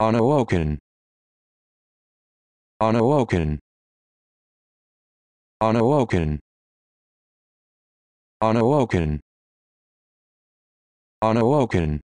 unawoken unawoken unawoken unawoken unawoken